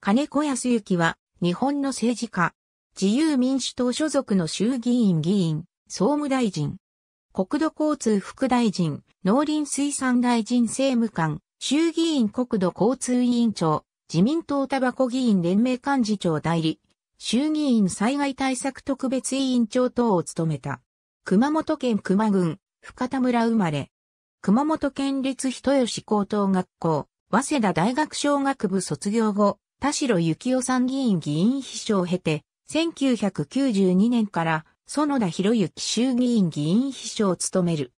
金子康之は、日本の政治家、自由民主党所属の衆議院議員、総務大臣、国土交通副大臣、農林水産大臣政務官、衆議院国土交通委員長、自民党タバコ議員連盟幹事長代理、衆議院災害対策特別委員長等を務めた。熊本県熊群、郡、深田村生まれ。熊本県立人吉高等学校、早稲田大学商学部卒業後、田代幸雄参議院議員秘書を経て、1992年から園田博之衆議院議員秘書を務める。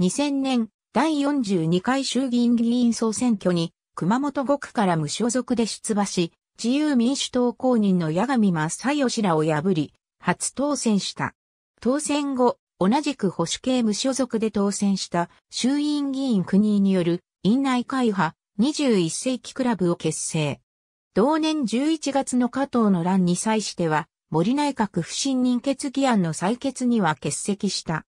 2000年、第42回衆議院議員総選挙に、熊本5区から無所属で出馬し、自由民主党公認の矢上正義らを破り、初当選した。当選後、同じく保守系無所属で当選した衆院議員国による院内会派21世紀クラブを結成。同年11月の加藤の乱に際しては、森内閣不信任決議案の採決には欠席した。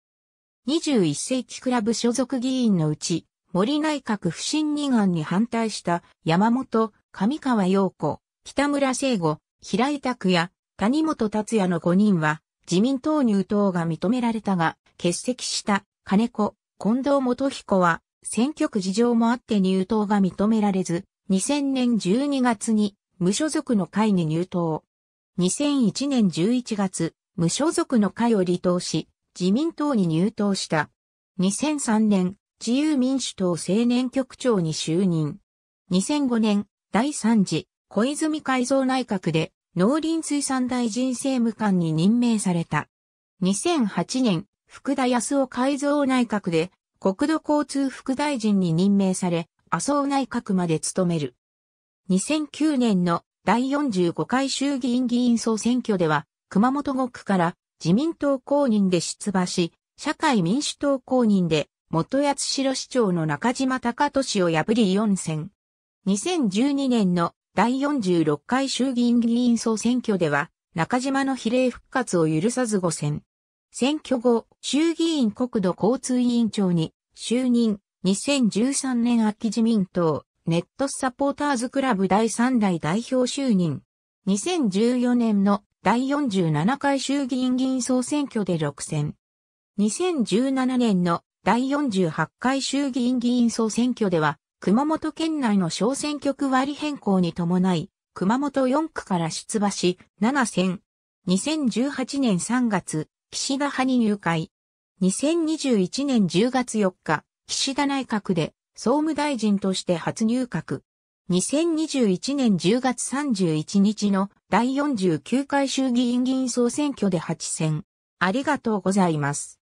21世紀クラブ所属議員のうち、森内閣不信任案に反対した山本、上川陽子、北村聖吾、平井拓也、谷本達也の5人は、自民党入党が認められたが、欠席した金子、近藤元彦は、選挙区事情もあって入党が認められず、2000年12月に無所属の会に入党。2001年11月、無所属の会を離党し、自民党に入党した。2003年、自由民主党青年局長に就任。2005年、第3次、小泉改造内閣で、農林水産大臣政務官に任命された。2008年、福田康夫改造内閣で、国土交通副大臣に任命され、麻生内閣まで務める。2009年の第45回衆議院議員総選挙では、熊本5区から自民党公認で出馬し、社会民主党公認で元八代市長の中島隆俊を破り4選。2012年の第46回衆議院議員総選挙では、中島の比例復活を許さず5選。選挙後、衆議院国土交通委員長に就任、2013年秋自民党、ネットサポーターズクラブ第3代代表就任。2014年の第47回衆議院議員総選挙で6選。2017年の第48回衆議院議員総選挙では、熊本県内の小選挙区割変更に伴い、熊本4区から出馬し、7選。2018年3月、岸田派に入会。2021年10月4日、岸田内閣で総務大臣として初入閣。2021年10月31日の第49回衆議院議員総選挙で8選。ありがとうございます。